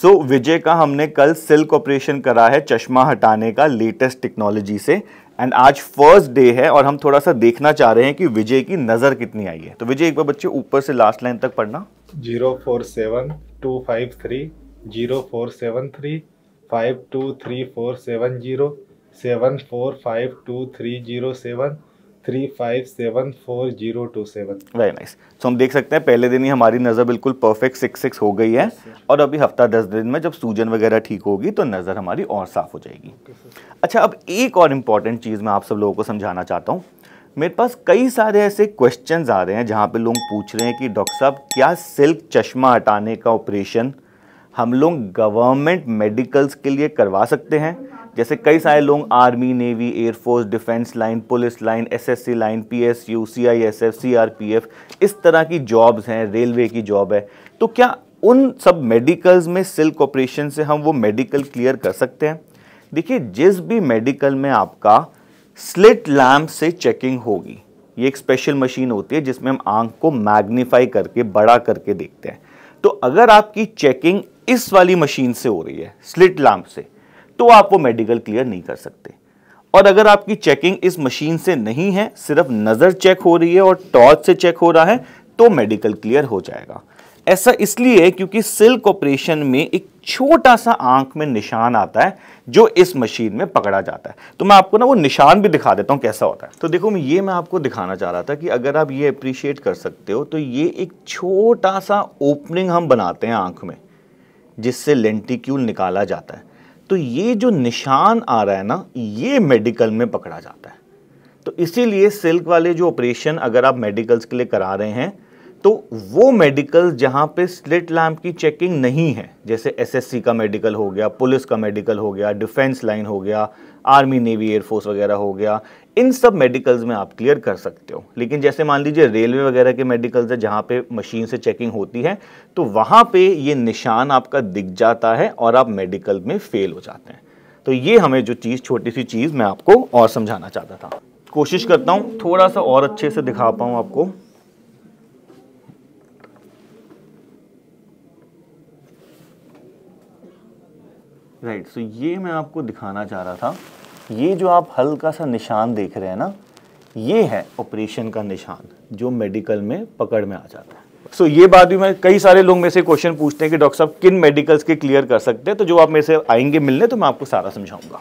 सो so, विजय का हमने कल सिल्क ऑपरेशन करा है चश्मा हटाने का लेटेस्ट टेक्नोलॉजी से एंड आज फर्स्ट डे है और हम थोड़ा सा देखना चाह रहे हैं कि विजय की नज़र कितनी आई है तो विजय एक बार बच्चे ऊपर से लास्ट लाइन तक पढ़ना zero four seven two five three zero four seven three five two three four seven zero seven four five two three zero seven three five seven four zero two seven very nice so हम देख सकते हैं पहले दिन ही हमारी नज़र बिल्कुल perfect six six हो गई है yes, और अभी हफ्ता दस दिन में जब सूजन वगैरह ठीक होगी तो नज़र हमारी और साफ़ हो जाएगी okay, अच्छा अब एक और इम्पॉर्टेंट चीज़ मैं आप सब लोगों को समझाना चाहता हूँ मेरे पास कई सारे ऐसे क्वेश्चन आ रहे हैं जहाँ पर लोग पूछ रहे हैं कि डॉक्टर साहब क्या सिल्क चश्मा हटाने का ऑपरेशन हम लोग गवर्नमेंट मेडिकल्स के लिए करवा सकते हैं जैसे कई सारे लोग army navy air force defence line police line SSC line PSU CISF CRPF इस तरह की जॉब्स हैं रेलवे की जॉब है तो क्या उन सब मेडिकल्स में सिल्क ऑपरेशन से हम वो मेडिकल क्लियर कर सकते हैं देखिए जिस भी मेडिकल में आपका स्लिट लैम्प से चेकिंग होगी ये एक स्पेशल मशीन होती है जिसमें हम आंख को मैग्नीफाई करके बड़ा करके देखते हैं तो अगर आपकी चेकिंग इस वाली मशीन से हो रही है स्लिट लैम्प से तो आप वो मेडिकल क्लियर नहीं कर सकते और अगर आपकी चेकिंग इस मशीन से नहीं है सिर्फ नज़र चेक हो रही है और टॉर्च से चेक हो रहा है तो मेडिकल क्लियर हो जाएगा ऐसा इसलिए क्योंकि सिल्क ऑपरेशन में एक छोटा सा आंख में निशान आता है जो इस मशीन में पकड़ा जाता है तो मैं आपको ना वो निशान भी दिखा देता हूँ कैसा होता है तो देखो मैं ये मैं आपको दिखाना चाह रहा था कि अगर आप ये अप्रिशिएट कर सकते हो तो ये एक छोटा सा ओपनिंग हम बनाते हैं आंख में जिससे लेंटिक्यूल निकाला जाता है तो ये जो निशान आ रहा है ना ये मेडिकल में पकड़ा जाता है तो इसीलिए सिल्क वाले जो ऑपरेशन अगर आप मेडिकल्स के लिए करा रहे हैं तो वो मेडिकल जहाँ पे स्लिट लैम्प की चेकिंग नहीं है जैसे एसएससी का मेडिकल हो गया पुलिस का मेडिकल हो गया डिफेंस लाइन हो गया आर्मी नेवी एयरफोर्स वगैरह हो गया इन सब मेडिकल्स में आप क्लियर कर सकते हो लेकिन जैसे मान लीजिए रेलवे वगैरह के मेडिकल्स है जहाँ पे मशीन से चेकिंग होती है तो वहाँ पे ये निशान आपका दिख जाता है और आप मेडिकल में फेल हो जाते हैं तो ये हमें जो चीज़ छोटी सी चीज़ मैं आपको और समझाना चाहता था कोशिश करता हूँ थोड़ा सा और अच्छे से दिखा पाऊँ आपको राइट right, सो so ये मैं आपको दिखाना चाह रहा था ये जो आप हल्का सा निशान देख रहे हैं ना ये है ऑपरेशन का निशान जो मेडिकल में पकड़ में आ जाता है सो so, ये बात भी मैं कई सारे लोग मेरे से क्वेश्चन पूछते हैं कि डॉक्टर साहब किन मेडिकल्स के क्लियर कर सकते हैं तो जो आप मेरे से आएंगे मिलने तो मैं आपको सारा समझाऊंगा